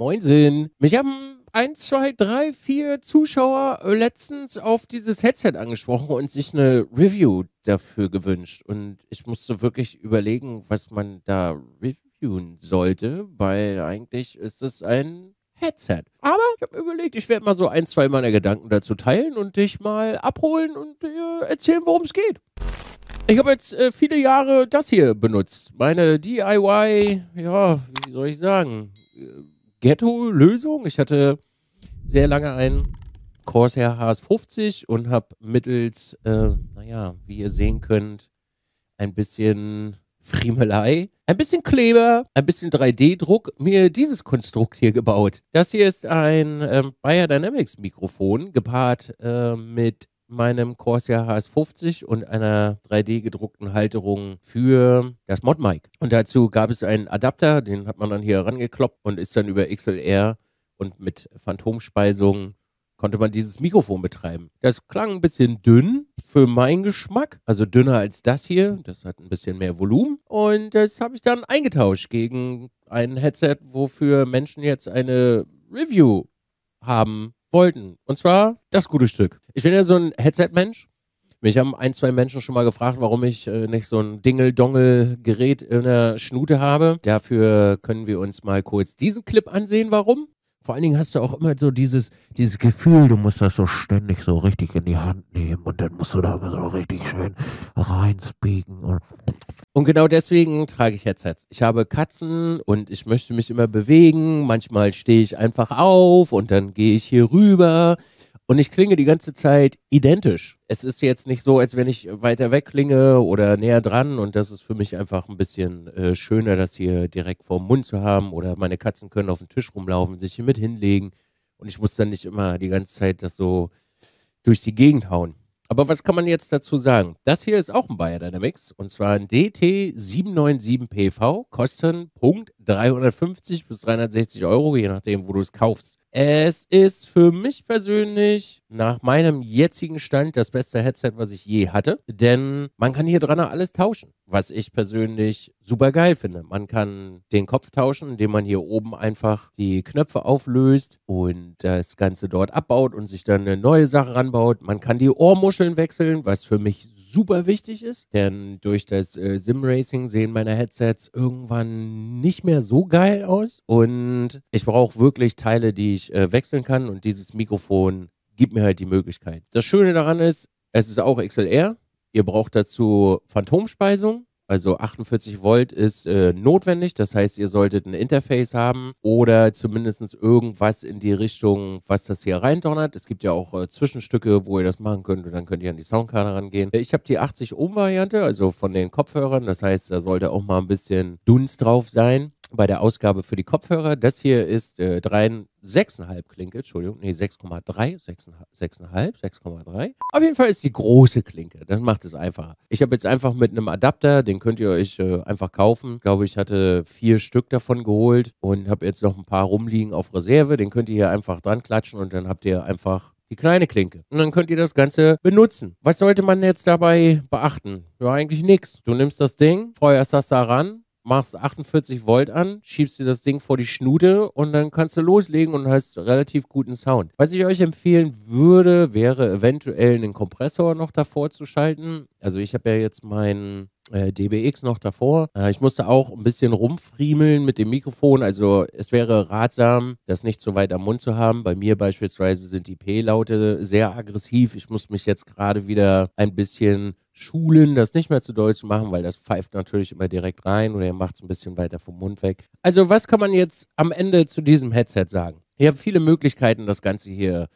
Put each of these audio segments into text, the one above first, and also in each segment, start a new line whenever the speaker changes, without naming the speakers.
Moinsen. Mich haben 1, 2, 3, 4 Zuschauer äh, letztens auf dieses Headset angesprochen und sich eine Review dafür gewünscht. Und ich musste wirklich überlegen, was man da reviewen sollte, weil eigentlich ist es ein Headset. Aber ich habe überlegt, ich werde mal so ein, zwei meiner Gedanken dazu teilen und dich mal abholen und dir erzählen, worum es geht. Ich habe jetzt äh, viele Jahre das hier benutzt. Meine DIY, ja, wie soll ich sagen? Äh, Ghetto-Lösung. Ich hatte sehr lange einen Corsair HS50 und habe mittels, äh, naja, wie ihr sehen könnt, ein bisschen Friemelei, ein bisschen Kleber, ein bisschen 3D-Druck mir dieses Konstrukt hier gebaut. Das hier ist ein ähm, Biodynamics Mikrofon gepaart äh, mit meinem Corsair HS50 und einer 3D gedruckten Halterung für das Mod-Mic. Und dazu gab es einen Adapter, den hat man dann hier rangekloppt und ist dann über XLR und mit Phantomspeisung konnte man dieses Mikrofon betreiben. Das klang ein bisschen dünn für meinen Geschmack, also dünner als das hier. Das hat ein bisschen mehr Volumen und das habe ich dann eingetauscht gegen ein Headset, wofür Menschen jetzt eine Review haben wollten. Und zwar das gute Stück. Ich bin ja so ein Headset-Mensch. Mich haben ein, zwei Menschen schon mal gefragt, warum ich äh, nicht so ein Dingel-Dongel-Gerät in der Schnute habe. Dafür können wir uns mal kurz diesen Clip ansehen, warum vor allen Dingen hast du auch immer so dieses, dieses Gefühl, du musst das so ständig so richtig in die Hand nehmen und dann musst du da so richtig schön reinspeaken. Und, und genau deswegen trage ich Headsets. Ich habe Katzen und ich möchte mich immer bewegen. Manchmal stehe ich einfach auf und dann gehe ich hier rüber. Und ich klinge die ganze Zeit identisch. Es ist jetzt nicht so, als wenn ich weiter weg klinge oder näher dran. Und das ist für mich einfach ein bisschen äh, schöner, das hier direkt vorm Mund zu haben. Oder meine Katzen können auf den Tisch rumlaufen, sich hier mit hinlegen. Und ich muss dann nicht immer die ganze Zeit das so durch die Gegend hauen. Aber was kann man jetzt dazu sagen? Das hier ist auch ein Bayer Dynamics und zwar ein DT797PV, kosten Punkt 350 bis 360 Euro, je nachdem, wo du es kaufst. Es ist für mich persönlich nach meinem jetzigen Stand das beste Headset, was ich je hatte, denn man kann hier dran alles tauschen, was ich persönlich super geil finde. Man kann den Kopf tauschen, indem man hier oben einfach die Knöpfe auflöst und das Ganze dort abbaut und sich dann eine neue Sache ranbaut. Man kann die Ohrmuscheln wechseln, was für mich super wichtig ist, denn durch das äh, Sim-Racing sehen meine Headsets irgendwann nicht mehr so geil aus und ich brauche wirklich Teile, die ich äh, wechseln kann und dieses Mikrofon gibt mir halt die Möglichkeit. Das Schöne daran ist, es ist auch XLR, ihr braucht dazu Phantomspeisung also 48 Volt ist äh, notwendig, das heißt, ihr solltet ein Interface haben oder zumindest irgendwas in die Richtung, was das hier reindonnert. Es gibt ja auch äh, Zwischenstücke, wo ihr das machen könnt und dann könnt ihr an die Soundkarte rangehen. Äh, ich habe die 80 Ohm Variante, also von den Kopfhörern, das heißt, da sollte auch mal ein bisschen Dunst drauf sein bei der Ausgabe für die Kopfhörer. Das hier ist äh, 6,5 Klinke, Entschuldigung, nee, 6,3, 6,5, 6,3. Auf jeden Fall ist die große Klinke, das macht es einfacher. Ich habe jetzt einfach mit einem Adapter, den könnt ihr euch äh, einfach kaufen. Ich glaube, ich hatte vier Stück davon geholt und habe jetzt noch ein paar rumliegen auf Reserve. Den könnt ihr hier einfach dran klatschen und dann habt ihr einfach die kleine Klinke. Und dann könnt ihr das Ganze benutzen. Was sollte man jetzt dabei beachten? Ja, eigentlich nichts. Du nimmst das Ding, feuerst das da ran, machst 48 Volt an, schiebst dir das Ding vor die Schnute und dann kannst du loslegen und hast relativ guten Sound. Was ich euch empfehlen würde, wäre eventuell einen Kompressor noch davor zu schalten. Also ich habe ja jetzt meinen äh, DBX noch davor. Äh, ich musste auch ein bisschen rumfriemeln mit dem Mikrofon. Also es wäre ratsam, das nicht so weit am Mund zu haben. Bei mir beispielsweise sind die P-Laute sehr aggressiv. Ich muss mich jetzt gerade wieder ein bisschen Schulen das nicht mehr zu Deutsch machen, weil das pfeift natürlich immer direkt rein oder ihr macht es ein bisschen weiter vom Mund weg. Also was kann man jetzt am Ende zu diesem Headset sagen? Ihr habt viele Möglichkeiten, das Ganze hier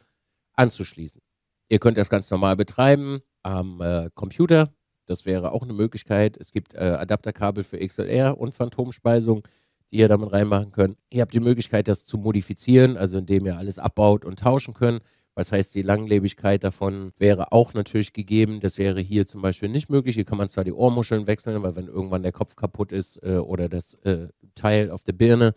anzuschließen. Ihr könnt das ganz normal betreiben am äh, Computer. Das wäre auch eine Möglichkeit. Es gibt äh, Adapterkabel für XLR und Phantomspeisung, die ihr damit reinmachen könnt. Ihr habt die Möglichkeit, das zu modifizieren, also indem ihr alles abbaut und tauschen könnt. Was heißt, die Langlebigkeit davon wäre auch natürlich gegeben. Das wäre hier zum Beispiel nicht möglich. Hier kann man zwar die Ohrmuscheln wechseln, aber wenn irgendwann der Kopf kaputt ist äh, oder das äh, Teil auf der Birne,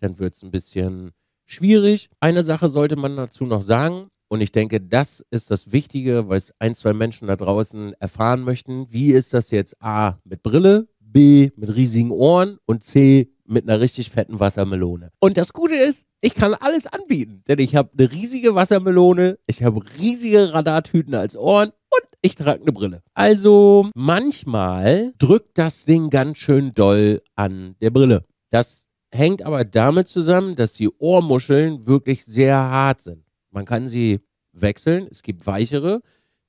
dann wird es ein bisschen schwierig. Eine Sache sollte man dazu noch sagen. Und ich denke, das ist das Wichtige, was ein, zwei Menschen da draußen erfahren möchten. Wie ist das jetzt A mit Brille, B mit riesigen Ohren und C mit einer richtig fetten Wassermelone. Und das Gute ist, ich kann alles anbieten, denn ich habe eine riesige Wassermelone, ich habe riesige Radartüten als Ohren und ich trage eine Brille. Also manchmal drückt das Ding ganz schön doll an der Brille. Das hängt aber damit zusammen, dass die Ohrmuscheln wirklich sehr hart sind. Man kann sie wechseln, es gibt weichere,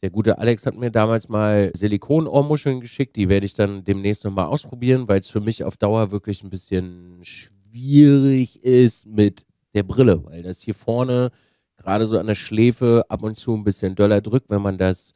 der gute Alex hat mir damals mal Silikonohrmuscheln geschickt. Die werde ich dann demnächst nochmal ausprobieren, weil es für mich auf Dauer wirklich ein bisschen schwierig ist mit der Brille, weil das hier vorne gerade so an der Schläfe ab und zu ein bisschen döller drückt, wenn man das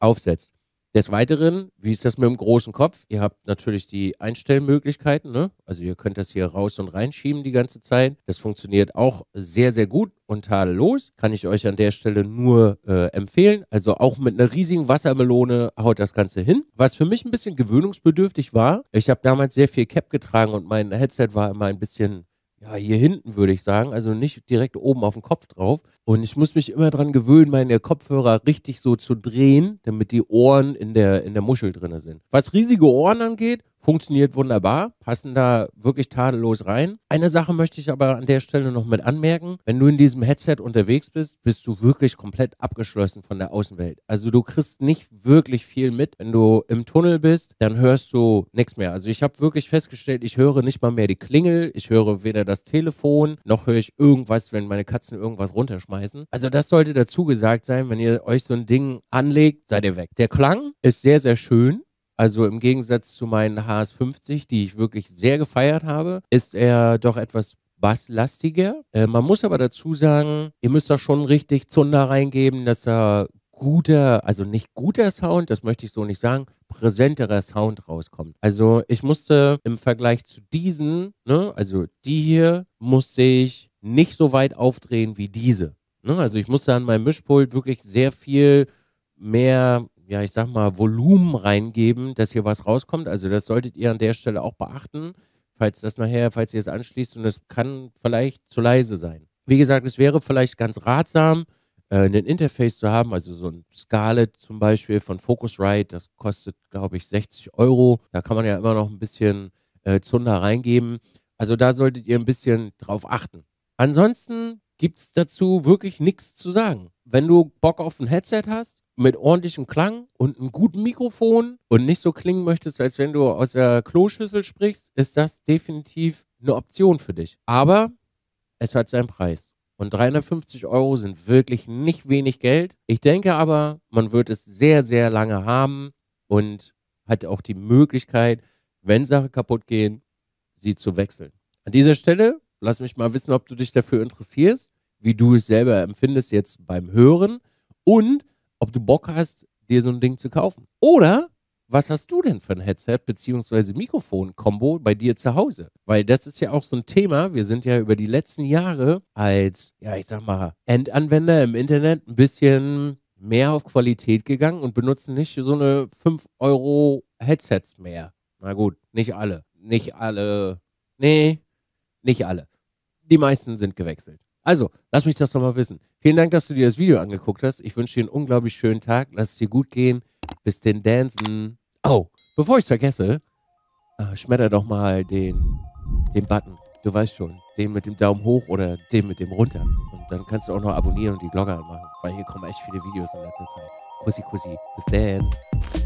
aufsetzt. Des Weiteren, wie ist das mit dem großen Kopf? Ihr habt natürlich die Einstellmöglichkeiten, ne? Also ihr könnt das hier raus und reinschieben die ganze Zeit. Das funktioniert auch sehr, sehr gut und tadellos. Kann ich euch an der Stelle nur äh, empfehlen. Also auch mit einer riesigen Wassermelone haut das Ganze hin. Was für mich ein bisschen gewöhnungsbedürftig war, ich habe damals sehr viel Cap getragen und mein Headset war immer ein bisschen ja, hier hinten würde ich sagen, also nicht direkt oben auf den Kopf drauf. Und ich muss mich immer daran gewöhnen, meine Kopfhörer richtig so zu drehen, damit die Ohren in der, in der Muschel drin sind. Was riesige Ohren angeht, Funktioniert wunderbar, passen da wirklich tadellos rein. Eine Sache möchte ich aber an der Stelle noch mit anmerken. Wenn du in diesem Headset unterwegs bist, bist du wirklich komplett abgeschlossen von der Außenwelt. Also du kriegst nicht wirklich viel mit. Wenn du im Tunnel bist, dann hörst du nichts mehr. Also ich habe wirklich festgestellt, ich höre nicht mal mehr die Klingel, ich höre weder das Telefon, noch höre ich irgendwas, wenn meine Katzen irgendwas runterschmeißen. Also das sollte dazu gesagt sein, wenn ihr euch so ein Ding anlegt, seid ihr weg. Der Klang ist sehr, sehr schön. Also im Gegensatz zu meinen HS50, die ich wirklich sehr gefeiert habe, ist er doch etwas basslastiger. Äh, man muss aber dazu sagen, ihr müsst da schon richtig Zunder reingeben, dass er guter, also nicht guter Sound, das möchte ich so nicht sagen, präsenterer Sound rauskommt. Also ich musste im Vergleich zu diesen, ne, also die hier, musste ich nicht so weit aufdrehen wie diese. Ne? Also ich musste an meinem Mischpult wirklich sehr viel mehr ja, ich sag mal, Volumen reingeben, dass hier was rauskommt. Also das solltet ihr an der Stelle auch beachten, falls das nachher, falls ihr es anschließt und es kann vielleicht zu leise sein. Wie gesagt, es wäre vielleicht ganz ratsam, äh, ein Interface zu haben, also so ein Scarlett zum Beispiel von Focusrite, das kostet, glaube ich, 60 Euro. Da kann man ja immer noch ein bisschen äh, Zunder reingeben. Also da solltet ihr ein bisschen drauf achten. Ansonsten gibt es dazu wirklich nichts zu sagen. Wenn du Bock auf ein Headset hast, mit ordentlichem Klang und einem guten Mikrofon und nicht so klingen möchtest, als wenn du aus der Kloschüssel sprichst, ist das definitiv eine Option für dich. Aber es hat seinen Preis. Und 350 Euro sind wirklich nicht wenig Geld. Ich denke aber, man wird es sehr, sehr lange haben und hat auch die Möglichkeit, wenn Sachen kaputt gehen, sie zu wechseln. An dieser Stelle, lass mich mal wissen, ob du dich dafür interessierst, wie du es selber empfindest jetzt beim Hören und ob du Bock hast, dir so ein Ding zu kaufen. Oder was hast du denn für ein Headset bzw. Mikrofon-Kombo bei dir zu Hause? Weil das ist ja auch so ein Thema. Wir sind ja über die letzten Jahre als, ja, ich sag mal, Endanwender im Internet ein bisschen mehr auf Qualität gegangen und benutzen nicht so eine 5 Euro Headsets mehr. Na gut, nicht alle. Nicht alle. Nee, nicht alle. Die meisten sind gewechselt. Also, lass mich das doch mal wissen. Vielen Dank, dass du dir das Video angeguckt hast. Ich wünsche dir einen unglaublich schönen Tag. Lass es dir gut gehen. Bis den Dancen. Oh, bevor ich es vergesse, äh, schmetter doch mal den, den Button. Du weißt schon, den mit dem Daumen hoch oder den mit dem runter. Und dann kannst du auch noch abonnieren und die Glocke anmachen, weil hier kommen echt viele Videos in letzter Zeit. Kussi, kussi. Bis dann.